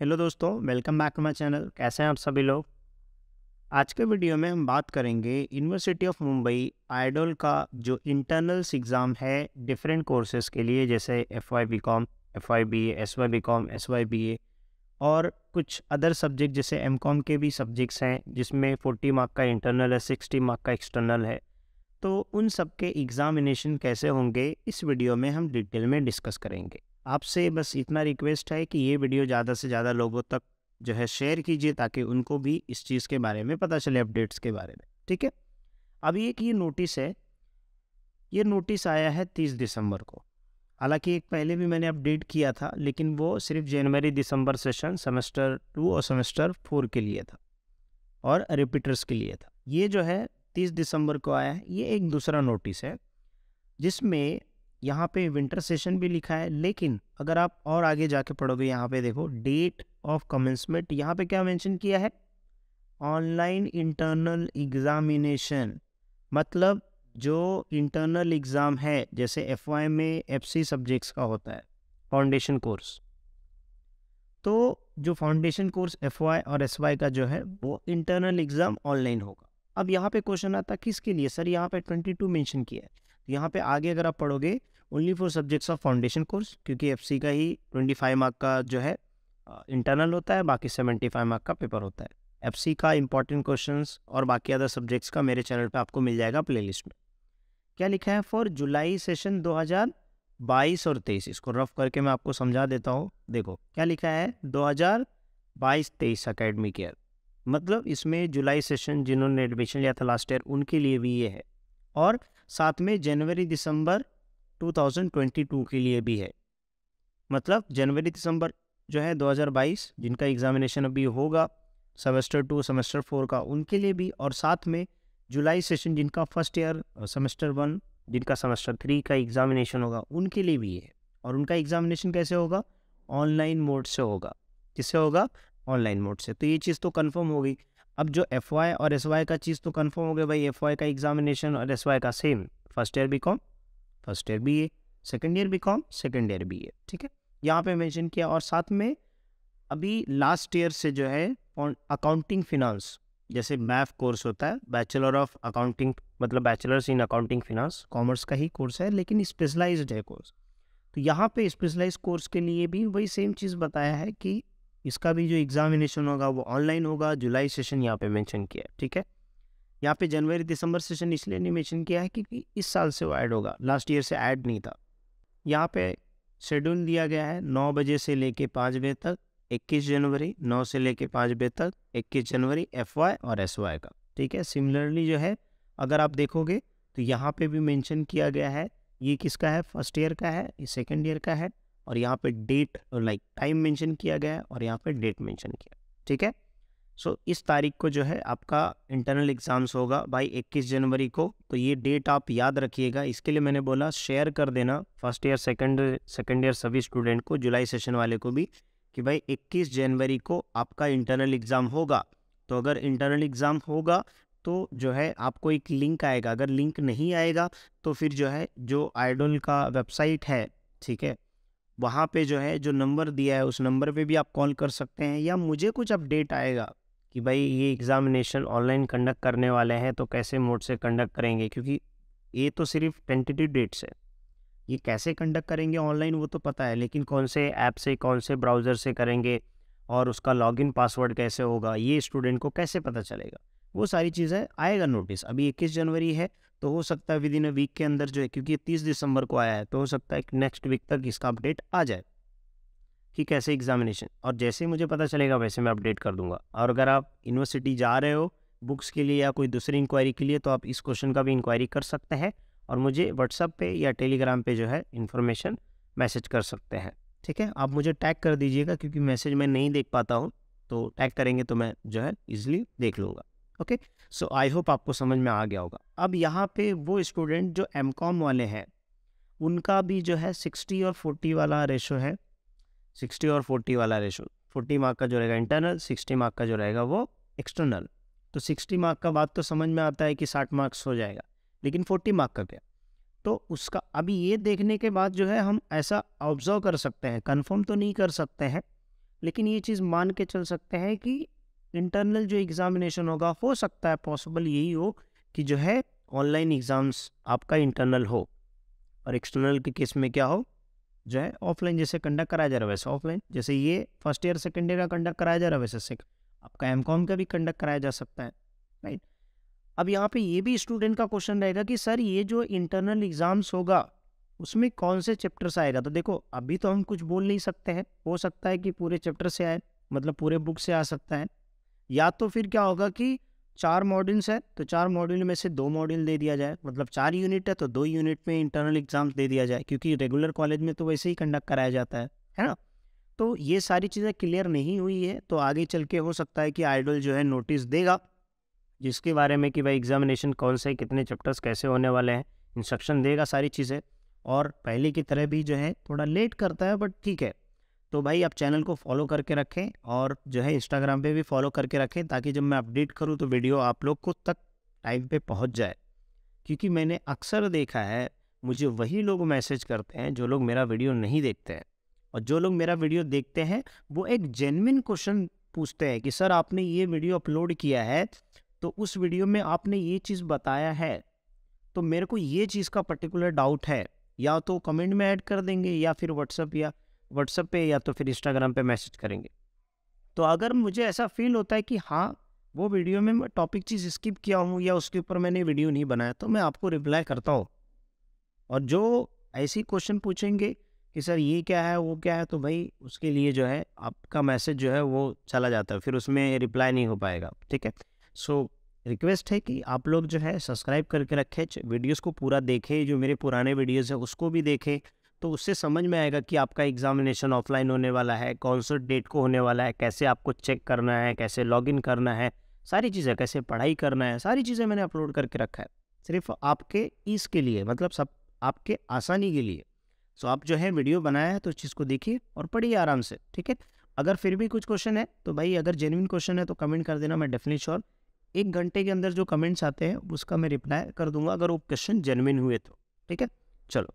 hello दोस्तों welcome back to my channel कैसे हैं आप सभी लोग आज के वीडियो में हम बात करेंगे यूनिवर्सिटी ऑफ मुंबई आइडल का जो इंटरनल्स एग्ज़ाम है डिफरेंट कोर्सेज़ के लिए जैसे F Y B com F Y B S Y B com S Y B A और कुछ अदर सब्जेक्ट जैसे एम कॉम के भी सब्जेक्ट्स हैं जिसमें फोर्टी मार्क का इंटरनल है सिक्सटी मार्क का एक्सटर्नल है तो उन सब के एग्ज़ामिनेशन कैसे होंगे इस वीडियो में हम डिटेल में डिस्कस करेंगे आपसे बस इतना रिक्वेस्ट है कि ये वीडियो ज़्यादा से ज़्यादा लोगों तक जो है शेयर कीजिए ताकि उनको भी इस चीज़ के बारे में पता चले अपडेट्स के बारे में ठीक है अब एक ये नोटिस है ये नोटिस आया है तीस दिसंबर को हालांकि एक पहले भी मैंने अपडेट किया था लेकिन वो सिर्फ जनवरी दिसंबर सेशन सेमेस्टर टू और सेमेस्टर फोर के लिए था और रिपीटर्स के लिए था ये जो है तीस दिसंबर को आया है ये एक दूसरा नोटिस है जिसमें यहाँ पे विंटर सेशन भी लिखा है लेकिन अगर आप और आगे जाके पढ़ोगे यहाँ पे देखो डेट ऑफ कमेंसमेंट यहाँ पे क्या मेंशन किया है ऑनलाइन इंटरनल एग्ज़ामिनेशन मतलब जो इंटरनल एग्ज़ाम है जैसे एफ में एफ सब्जेक्ट्स का होता है फाउंडेशन कोर्स तो जो फाउंडेशन कोर्स एफ और एस का जो है वो इंटरनल एग्ज़ाम ऑनलाइन होगा अब यहाँ पे क्वेश्चन आता किसके लिए सर यहाँ पे 22 मेंशन किया है तो यहाँ पे आगे अगर आप पढ़ोगे only for subjects of foundation course क्योंकि एफ का ही ट्वेंटी फाइव मार्क का जो है इंटरनल होता है बाकी सेवेंटी फाइव मार्क का पेपर होता है एफ का इंपॉर्टेंट क्वेश्चन और बाकी अदर सब्जेक्ट्स का मेरे चैनल पर आपको मिल जाएगा प्ले में क्या लिखा है फॉर जुलाई सेशन दो हज़ार बाईस और तेईस इसको रफ करके मैं आपको समझा देता हूँ देखो क्या लिखा है दो हज़ार बाईस तेईस अकेडमिक ईयर मतलब इसमें जुलाई सेशन जिन्होंने एडमिशन लिया था लास्ट ईयर उनके लिए भी ये है और साथ में जनवरी दिसंबर 2022 के लिए भी है मतलब जनवरी दिसंबर जो है 2022 जिनका एग्ज़ामिनेशन अभी होगा सेमेस्टर टू सेमेस्टर फोर का उनके लिए भी और साथ में जुलाई सेशन जिनका फर्स्ट ईयर सेमेस्टर वन जिनका सेमेस्टर थ्री का एग्ज़ामिनेशन होगा उनके लिए भी है और उनका एग्ज़ामिनेशन कैसे होगा ऑनलाइन मोड से होगा किससे होगा ऑनलाइन मोड से तो ये चीज़ तो कन्फर्म होगी अब जो एफ वाई और एस वाई का चीज़ तो कन्फर्म हो गया भाई एफ वाई का एग्जामिनेशन और एस वाई का sem first year B com first year B A second year B com second year B A ठीक है यहाँ पे मेंशन किया और साथ में अभी लास्ट ईयर से जो है अकाउंटिंग फिनांस जैसे मैफ कोर्स होता है बैचलर ऑफ अकाउंटिंग मतलब bachelors in accounting finance commerce का ही कोर्स है लेकिन स्पेशलाइज्ड है कोर्स तो यहाँ पे स्पेशलाइज कोर्स के लिए भी वही सेम चीज़ बताया है कि इसका भी जो एग्जामिनेशन होगा वो ऑनलाइन होगा जुलाई सेशन यहाँ पे मेंशन किया है ठीक है यहाँ पे जनवरी दिसंबर सेशन इसलिए नहीं मेंशन किया है क्योंकि इस साल से वो ऐड होगा लास्ट ईयर से ऐड नहीं था यहाँ पे शेड्यूल दिया गया है नौ बजे से लेके पाँच बजे तक इक्कीस जनवरी नौ से लेके पाँच बजे तक इक्कीस जनवरी एफ और एस का ठीक है सिमिलरली जो है अगर आप देखोगे तो यहाँ पे भी मैंशन किया गया है ये किसका है फर्स्ट ईयर का है ये सेकेंड ईयर का है और यहाँ पे डेट लाइक टाइम मेंशन किया गया है और यहाँ पे डेट मेंशन किया ठीक है सो so, इस तारीख को जो है आपका इंटरनल एग्ज़ाम्स होगा भाई 21 जनवरी को तो ये डेट आप याद रखिएगा इसके लिए मैंने बोला शेयर कर देना first year second second year सभी स्टूडेंट को जुलाई सेशन वाले को भी कि भाई 21 जनवरी को आपका इंटरनल एग्ज़ाम होगा तो अगर इंटरनल एग्ज़ाम होगा तो जो है आपको एक लिंक आएगा अगर लिंक नहीं आएगा तो फिर जो है जो आइडोल का वेबसाइट है ठीक है वहाँ पे जो है जो नंबर दिया है उस नंबर पे भी आप कॉल कर सकते हैं या मुझे कुछ अपडेट आएगा कि भाई ये एग्ज़ामिनेशन ऑनलाइन कंडक्ट करने वाले हैं तो कैसे मोड से कंडक्ट करेंगे क्योंकि ये तो सिर्फ टेंटेटिव डेट्स है ये कैसे कंडक्ट करेंगे ऑनलाइन वो तो पता है लेकिन कौन से ऐप से कौन से ब्राउज़र से करेंगे और उसका लॉगिन पासवर्ड कैसे होगा ये स्टूडेंट को कैसे पता चलेगा वो सारी चीज़ें आएगा नोटिस अभी इक्कीस जनवरी है तो हो सकता है विद इन अ वीक के अंदर जो है क्योंकि तीस दिसंबर को आया है तो हो सकता है कि नेक्स्ट वीक तक इसका अपडेट आ जाए कि कैसे एग्जामिनेशन और जैसे ही मुझे पता चलेगा वैसे मैं अपडेट कर दूंगा और अगर आप यूनिवर्सिटी जा रहे हो बुक्स के लिए या कोई दूसरी इंक्वायरी के लिए तो आप इस क्वेश्चन का भी इंक्वायरी कर सकते हैं और मुझे व्हाट्सअप पे या टेलीग्राम पे जो है इन्फॉर्मेशन मैसेज कर सकते हैं ठीक है आप मुझे टैग कर दीजिएगा क्योंकि मैसेज मैं नहीं देख पाता हूँ तो टैग करेंगे तो मैं जो है ईजिली देख लूँगा ओके सो आई होप आपको समझ में आ गया होगा अब यहाँ पे वो स्टूडेंट जो एम कॉम वाले हैं उनका भी जो है सिक्सटी और फोर्टी वाला रेशो है सिक्सटी और फोर्टी वाला रेशो फोर्टी मार्क का जो रहेगा इंटरनल सिक्सटी मार्क का जो रहेगा वो एक्सटर्नल तो सिक्सटी मार्क का बात तो समझ में आता है कि साठ मार्क्स हो जाएगा लेकिन फोर्टी मार्क का क्या तो उसका अभी ये देखने के बाद जो है हम ऐसा ऑब्जर्व कर सकते हैं कंफर्म तो नहीं कर सकते हैं लेकिन ये चीज़ मान के चल सकते हैं कि इंटरनल जो एग्ज़ामिनेशन होगा हो सकता है पॉसिबल यही हो कि जो है ऑनलाइन एग्ज़ाम्स आपका इंटरनल हो और एक्सटर्नल के केस में क्या हो जो है ऑफलाइन जैसे कंडक्ट कराया जा रहा है वैसे ऑफलाइन जैसे ये फर्स्ट ईयर सेकेंड ईयर का कंडक्ट कराया जा रहा है वैसे आपका एम का भी कंडक्ट कराया जा सकता है राइट अब यहाँ पे ये भी स्टूडेंट का क्वेश्चन रहेगा कि सर ये जो इंटरनल एग्ज़ाम्स होगा उसमें कौन से चैप्टर्स आएगा तो देखो अभी तो हम कुछ बोल नहीं सकते हैं हो सकता है कि पूरे चैप्टर से आए मतलब पूरे बुक से आ सकता है या तो फिर क्या होगा कि चार मॉड्यूल्स है तो चार मॉड्यूल में से दो मॉड्यूल दे दिया जाए मतलब चार यूनिट है तो दो यूनिट में इंटरनल एग्जाम्स दे दिया जाए क्योंकि रेगुलर कॉलेज में तो वैसे ही कंडक्ट कराया जाता है है ना तो ये सारी चीज़ें क्लियर नहीं हुई है तो आगे चल के हो सकता है कि आइडल जो है नोटिस देगा जिसके बारे में कि भाई एग्जामिनेशन कौन से कितने चैप्टर्स कैसे होने वाले हैं इंस्ट्रक्शन देगा सारी चीज़ें और पहले की तरह भी जो है थोड़ा लेट करता है बट ठीक है तो भाई आप चैनल को फॉलो करके रखें और जो है इंस्टाग्राम पे भी फॉलो करके रखें ताकि जब मैं अपडेट करूँ तो वीडियो आप लोग को तक टाइम पे पहुँच जाए क्योंकि मैंने अक्सर देखा है मुझे वही लोग मैसेज करते हैं जो लोग मेरा वीडियो नहीं देखते हैं और जो लोग मेरा वीडियो देखते हैं वो एक जेनविन क्वेश्चन पूछते हैं कि सर आपने ये वीडियो अपलोड किया है तो उस वीडियो में आपने ये चीज़ बताया है तो मेरे को ये चीज़ का पर्टिकुलर डाउट है या तो कमेंट में ऐड कर देंगे या फिर व्हाट्सअप या व्हाट्सएप पे या तो फिर इंस्टाग्राम पे मैसेज करेंगे तो अगर मुझे ऐसा फील होता है कि हाँ वो वीडियो में मैं टॉपिक चीज़ स्किप किया हूँ या उसके ऊपर मैंने वीडियो नहीं बनाया तो मैं आपको रिप्लाई करता हूँ और जो ऐसी क्वेश्चन पूछेंगे कि सर ये क्या है वो क्या है तो भाई उसके लिए जो है आपका मैसेज जो है वो चला जाता है फिर उसमें रिप्लाई नहीं हो पाएगा ठीक है सो so, रिक्वेस्ट है कि आप लोग जो है सब्सक्राइब करके रखें वीडियोस को पूरा देखें जो मेरे पुराने वीडियोस हैं उसको भी देखें तो उससे समझ में आएगा कि आपका एग्जामिनेशन ऑफलाइन होने वाला है कौन सा डेट को होने वाला है कैसे आपको चेक करना है कैसे लॉगिन करना है सारी चीज़ें कैसे पढ़ाई करना है सारी चीज़ें मैंने अपलोड करके रखा है सिर्फ आपके ईस के लिए मतलब सब आपके आसानी के लिए सो आप जो है वीडियो बनाया है तो उस चीज़ को देखिए और पढ़िए आराम से ठीक है अगर फिर भी कुछ क्वेश्चन है तो भाई अगर जेनविन क्वेश्चन है तो कमेंट कर देना मैं डेफिनेट श्योर एक घंटे के अंदर जो कमेंट्स आते हैं उसका मैं रिप्लाई कर दूंगा अगर वो क्वेश्चन जेनविन हुए तो ठीक है चलो